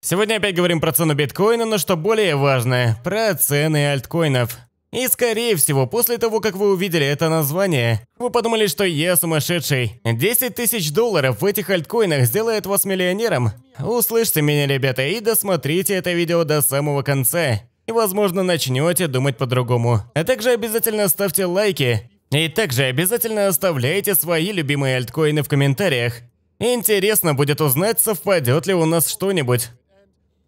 Сегодня опять говорим про цену биткоина, но что более важное, про цены альткоинов. И скорее всего, после того, как вы увидели это название, вы подумали, что я сумасшедший. 10 тысяч долларов в этих альткоинах сделает вас миллионером. Услышьте меня, ребята, и досмотрите это видео до самого конца. И возможно начнете думать по-другому. А также обязательно ставьте лайки. И также обязательно оставляйте свои любимые альткоины в комментариях. Интересно будет узнать, совпадет ли у нас что-нибудь.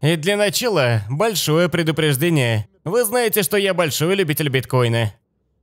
И для начала большое предупреждение. Вы знаете, что я большой любитель биткоина.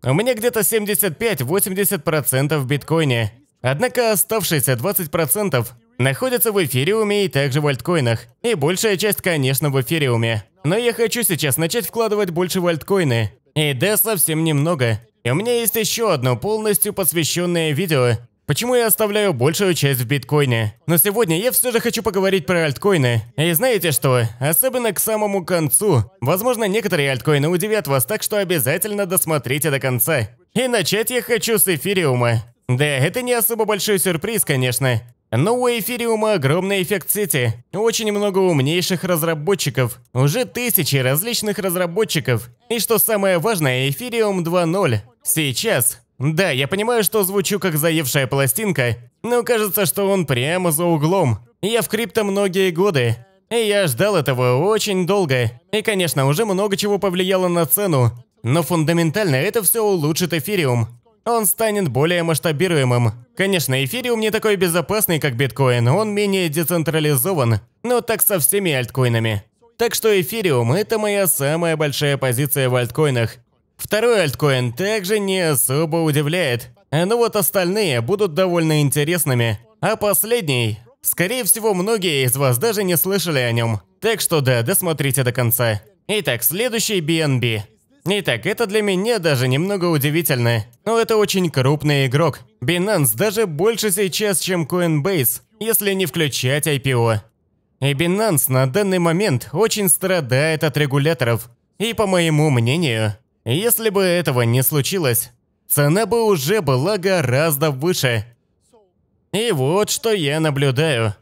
У меня где-то 75-80% в биткоине. Однако оставшиеся 20% находятся в эфириуме и также в альткоинах. И большая часть, конечно, в эфириуме. Но я хочу сейчас начать вкладывать больше в альткоины. И да, совсем немного. И у меня есть еще одно полностью посвященное видео, Почему я оставляю большую часть в биткоине? Но сегодня я все же хочу поговорить про альткоины. И знаете что? Особенно к самому концу. Возможно, некоторые альткоины удивят вас, так что обязательно досмотрите до конца. И начать я хочу с эфириума. Да, это не особо большой сюрприз, конечно. Но у эфириума огромный эффект сети. Очень много умнейших разработчиков. Уже тысячи различных разработчиков. И что самое важное, эфириум 2.0. Сейчас да, я понимаю, что звучу как заевшая пластинка, но кажется, что он прямо за углом. Я в крипто многие годы, и я ждал этого очень долго. И, конечно, уже много чего повлияло на цену, но фундаментально это все улучшит эфириум. Он станет более масштабируемым. Конечно, эфириум не такой безопасный, как биткоин, он менее децентрализован, но так со всеми альткоинами. Так что эфириум – это моя самая большая позиция в альткоинах. Второй альткоин также не особо удивляет. Э, ну вот остальные будут довольно интересными. А последний, скорее всего, многие из вас даже не слышали о нем. Так что да, досмотрите до конца. Итак, следующий BNB. Итак, это для меня даже немного удивительно, но ну, это очень крупный игрок. Binance даже больше сейчас, чем Coinbase, если не включать IPO. И Binance на данный момент очень страдает от регуляторов. И по моему мнению, если бы этого не случилось, цена бы уже была гораздо выше. И вот что я наблюдаю.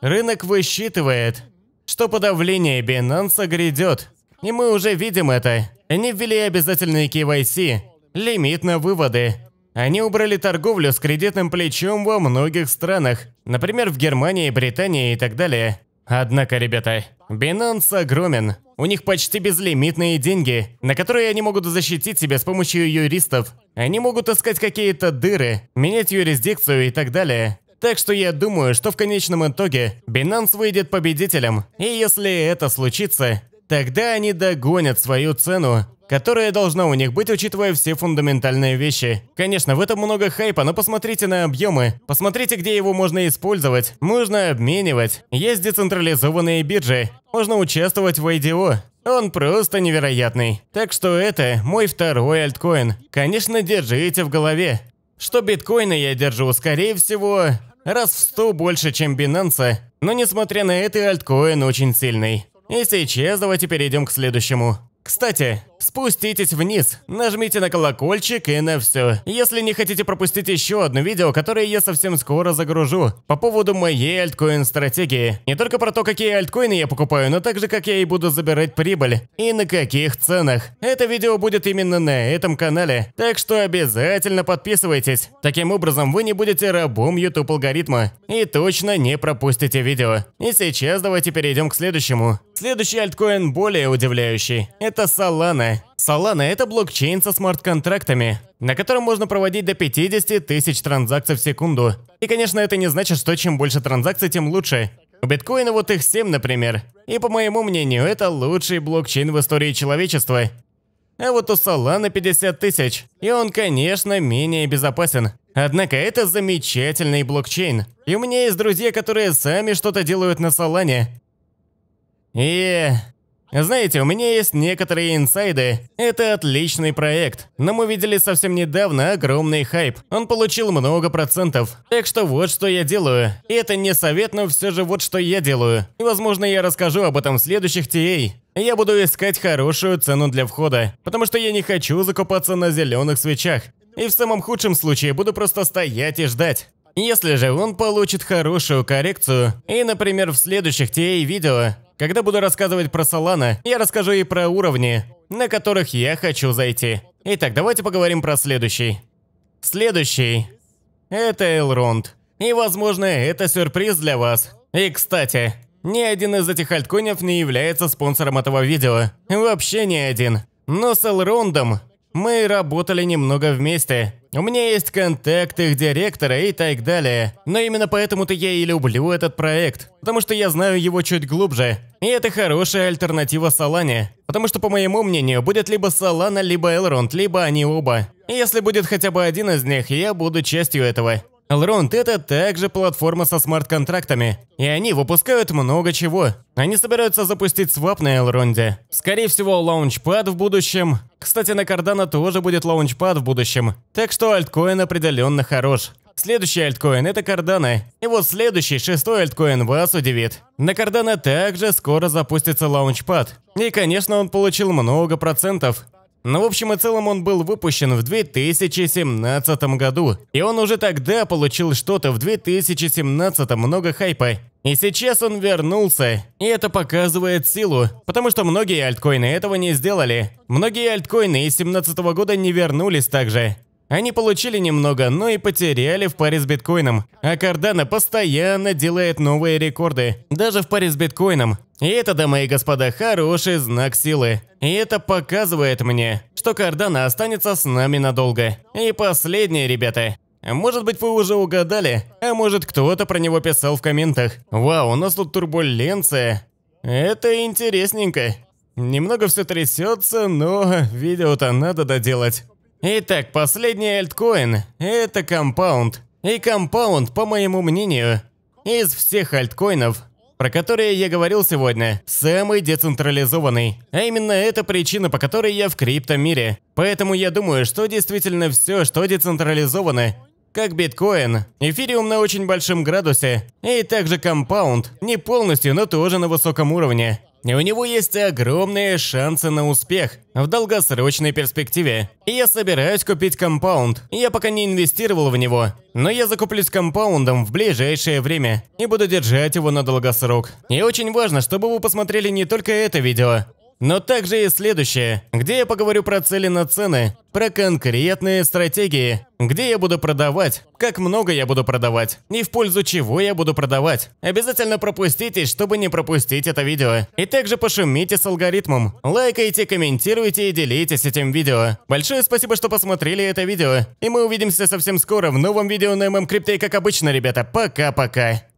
Рынок высчитывает, что подавление Binance грядет. И мы уже видим это. Они ввели обязательные KYC, лимит на выводы. Они убрали торговлю с кредитным плечом во многих странах, например, в Германии, Британии и так далее. Однако, ребята, Бинанс огромен. У них почти безлимитные деньги, на которые они могут защитить себя с помощью юристов. Они могут искать какие-то дыры, менять юрисдикцию и так далее. Так что я думаю, что в конечном итоге Бинанс выйдет победителем. И если это случится, тогда они догонят свою цену которая должна у них быть, учитывая все фундаментальные вещи. Конечно, в этом много хайпа, но посмотрите на объемы. Посмотрите, где его можно использовать. Можно обменивать. Есть децентрализованные биржи. Можно участвовать в IDO. Он просто невероятный. Так что это мой второй альткоин. Конечно, держите в голове, что биткоины я держу, скорее всего, раз в 100 больше, чем Binance. Но несмотря на это, альткоин очень сильный. И сейчас давайте перейдем к следующему. Кстати, спуститесь вниз, нажмите на колокольчик и на все. Если не хотите пропустить еще одно видео, которое я совсем скоро загружу, по поводу моей альткоин-стратегии. Не только про то, какие альткоины я покупаю, но также как я и буду забирать прибыль и на каких ценах. Это видео будет именно на этом канале, так что обязательно подписывайтесь. Таким образом, вы не будете рабом YouTube алгоритма и точно не пропустите видео. И сейчас давайте перейдем к следующему. Следующий альткоин более удивляющий. Это Solana. Solana. Solana – это блокчейн со смарт-контрактами, на котором можно проводить до 50 тысяч транзакций в секунду. И, конечно, это не значит, что чем больше транзакций, тем лучше. У биткоина вот их 7, например. И, по моему мнению, это лучший блокчейн в истории человечества. А вот у Solana 50 тысяч, и он, конечно, менее безопасен. Однако это замечательный блокчейн. И у меня есть друзья, которые сами что-то делают на Солане. И знаете, у меня есть некоторые инсайды. Это отличный проект. Но мы видели совсем недавно огромный хайп. Он получил много процентов. Так что вот что я делаю. И это не совет, но все же вот что я делаю. И возможно я расскажу об этом в следующих TA. Я буду искать хорошую цену для входа, потому что я не хочу закупаться на зеленых свечах. И в самом худшем случае буду просто стоять и ждать. Если же он получит хорошую коррекцию, и, например, в следующих TA-видео когда буду рассказывать про Солана, я расскажу и про уровни, на которых я хочу зайти. Итак, давайте поговорим про следующий. Следующий – это Элронд. И, возможно, это сюрприз для вас. И, кстати, ни один из этих альткоинов не является спонсором этого видео. Вообще ни один. Но с Элрондом мы работали немного вместе. У меня есть контакт их директора и так далее. Но именно поэтому-то я и люблю этот проект. Потому что я знаю его чуть глубже. И это хорошая альтернатива Солане. Потому что, по моему мнению, будет либо Солана, либо Элронд, либо они оба. И если будет хотя бы один из них, я буду частью этого. Elrond – это также платформа со смарт-контрактами, и они выпускают много чего. Они собираются запустить свап на Элронде. Скорее всего, лаунчпад в будущем. Кстати, на Кардана тоже будет лаунчпад в будущем, так что альткоин определенно хорош. Следующий альткоин – это Кардана. И вот следующий, шестой альткоин вас удивит. На Кардана также скоро запустится лаунчпад. И, конечно, он получил много процентов. Но ну, в общем и целом он был выпущен в 2017 году. И он уже тогда получил что-то в 2017 много хайпа. И сейчас он вернулся. И это показывает силу. Потому что многие альткоины этого не сделали. Многие альткоины из 2017 года не вернулись также. Они получили немного, но и потеряли в паре с биткоином. А Кардана постоянно делает новые рекорды, даже в паре с биткоином. И это, дамы и господа, хороший знак силы. И это показывает мне, что Кардана останется с нами надолго. И последнее, ребята. Может быть, вы уже угадали, а может кто-то про него писал в комментах. Вау, у нас тут турбуленция. Это интересненько. Немного все трясется, но видео-то надо доделать. Итак, последний альткоин – это компаунд. И компаунд, по моему мнению, из всех альткоинов, про которые я говорил сегодня, самый децентрализованный. А именно это причина, по которой я в криптомире. Поэтому я думаю, что действительно все, что децентрализовано, как биткоин, эфириум на очень большом градусе, и также компаунд, не полностью, но тоже на высоком уровне у него есть огромные шансы на успех в долгосрочной перспективе. И я собираюсь купить компаунд. Я пока не инвестировал в него, но я закуплюсь компаундом в ближайшее время и буду держать его на долгосрок. И очень важно, чтобы вы посмотрели не только это видео, но также есть следующее, где я поговорю про цели на цены, про конкретные стратегии, где я буду продавать, как много я буду продавать и в пользу чего я буду продавать. Обязательно пропустите, чтобы не пропустить это видео. И также пошумите с алгоритмом, лайкайте, комментируйте и делитесь этим видео. Большое спасибо, что посмотрели это видео, и мы увидимся совсем скоро в новом видео на ММ Крипте, как обычно, ребята. Пока-пока.